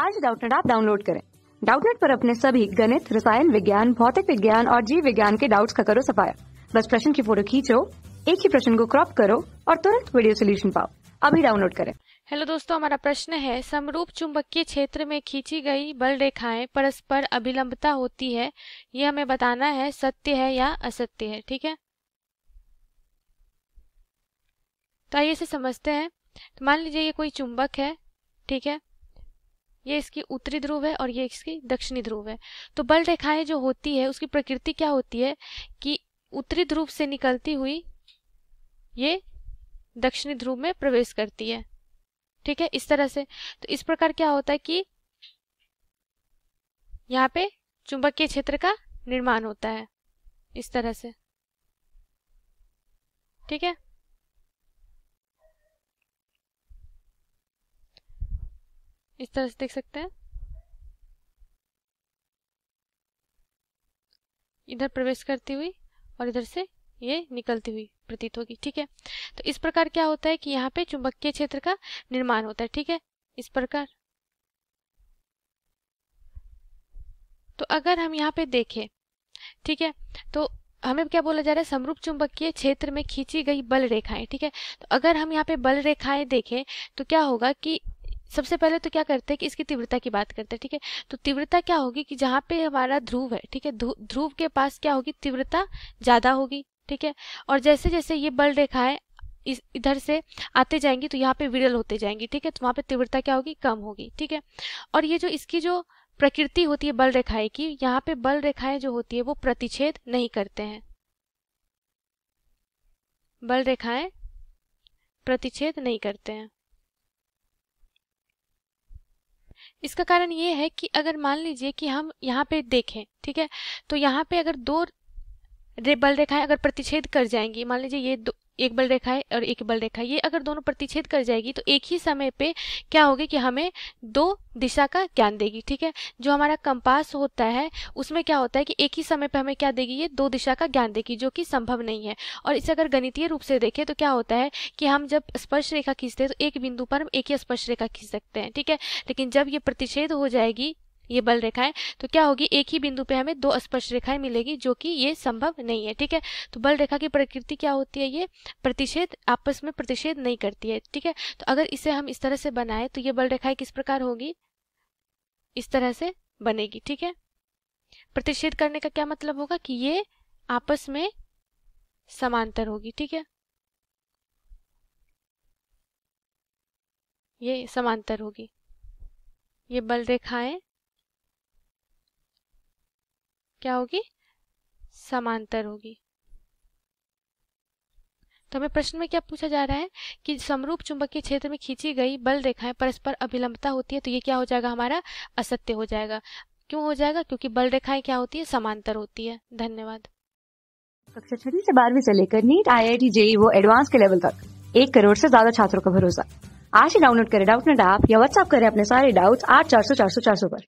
आज डाउटनेट आप डाउनलोड करें डाउटनेट पर अपने सभी गणित रसायन विज्ञान भौतिक विज्ञान और जीव विज्ञान के डाउट्स का करो सफाया बस प्रश्न की फोटो खींचो एक ही प्रश्न को क्रॉप करो और तुरंत वीडियो सोल्यूशन पाओ अभी डाउनलोड करें हेलो दोस्तों हमारा प्रश्न है समरूप चुंबकीय क्षेत्र में खींची गई बल रेखाएं परस्पर अभिलंबता होती है ये हमें बताना है सत्य है या असत्य है ठीक है तो आइए इसे समझते हैं तो मान लीजिए ये कोई चुंबक है ठीक है ये इसकी उत्तरी ध्रुव है और ये इसकी दक्षिणी ध्रुव है तो बल रेखाएं जो होती है उसकी प्रकृति क्या होती है कि उत्तरी ध्रुव से निकलती हुई ये दक्षिणी ध्रुव में प्रवेश करती है ठीक है इस तरह से तो इस प्रकार क्या होता है कि यहाँ पे चुंबकीय क्षेत्र का निर्माण होता है इस तरह से ठीक है इस तरह से देख सकते हैं इधर प्रवेश करती हुई और इधर से ये निकलती हुई प्रतीत होगी ठीक है तो इस प्रकार क्या होता है कि यहाँ पे चुंबकीय क्षेत्र का निर्माण होता है ठीक है इस प्रकार तो अगर हम यहाँ पे देखें ठीक है तो हमें क्या बोला जा रहा है समरूप चुंबकीय क्षेत्र में खींची गई बल रेखाएं ठीक है तो अगर हम यहाँ पे बल रेखाएं देखें तो क्या होगा कि सबसे पहले तो क्या करते हैं कि इसकी तीव्रता की बात करते हैं ठीक है तो तीव्रता क्या होगी कि जहाँ पे हमारा ध्रुव है ठीक है ध्रुव के पास क्या होगी तीव्रता ज्यादा होगी ठीक है और जैसे जैसे ये बल रेखाएं इस इधर से आते जाएंगी तो यहाँ पे विरल होते जाएंगी ठीक है तो वहाँ पे तीव्रता क्या होगी कम होगी ठीक है और ये जो इसकी जो प्रकृति होती है बल रेखाएं की यहाँ पे बल रेखाएं जो होती है वो प्रतिच्छेद नहीं करते हैं बल रेखाएं प्रतिच्छेद नहीं करते हैं इसका कारण ये है कि अगर मान लीजिए कि हम यहाँ पे देखें ठीक है तो यहाँ पे अगर दो बल रेखाएं अगर प्रतिच्छेद कर जाएंगी मान लीजिए ये दो एक बल रेखा है और एक बल रेखा ये अगर दोनों प्रतिच्छेद कर जाएगी तो एक ही समय पे क्या होगी कि हमें दो दिशा का ज्ञान देगी ठीक है जो हमारा कंपास होता है उसमें क्या होता है कि एक ही समय पे हमें क्या देगी ये दो दिशा का ज्ञान देगी जो कि संभव नहीं है और इसे अगर गणितीय रूप से देखें तो क्या होता है कि हम जब स्पर्श रेखा खींचते हैं तो एक बिंदु पर हम एक ही स्पर्श रेखा खींच सकते हैं ठीक है लेकिन जब ये प्रतिच्छेद हो जाएगी ये बल रेखाएं तो क्या होगी एक ही बिंदु पे हमें दो स्पर्श रेखाएं मिलेगी जो कि ये संभव नहीं है ठीक है तो बल रेखा की प्रकृति क्या होती है ये प्रतिषेध आपस में प्रतिषेध नहीं करती है ठीक है तो अगर इसे हम इस तरह से बनाए तो ये बल रेखाएं किस प्रकार होगी इस तरह से बनेगी ठीक है प्रतिषेध करने का क्या मतलब होगा कि ये आपस में समांतर होगी ठीक है ये समांतर होगी ये बल रेखाएं क्या होगी समांतर होगी तो हमें प्रश्न में क्या पूछा जा रहा है कि समरूप चुंबक के क्षेत्र में खींची गई बल रेखाएं परस्पर अभिलंबता होती है तो ये क्या हो जाएगा हमारा असत्य हो जाएगा क्यों हो जाएगा क्योंकि बल रेखाएं क्या होती है समांतर होती है धन्यवाद कक्षा छठी से बारहवीं से लेकर NEET I I T JEE वो एडवांस के लेवल तक एक करोड़ से ज्यादा छात्रों का भरोसा आज ही डाउनलोड करें डाउट नेट ऐप या व्हाट्सअप करें अपने सारे डाउट आठ चार सौ चार सौ चार सौ पर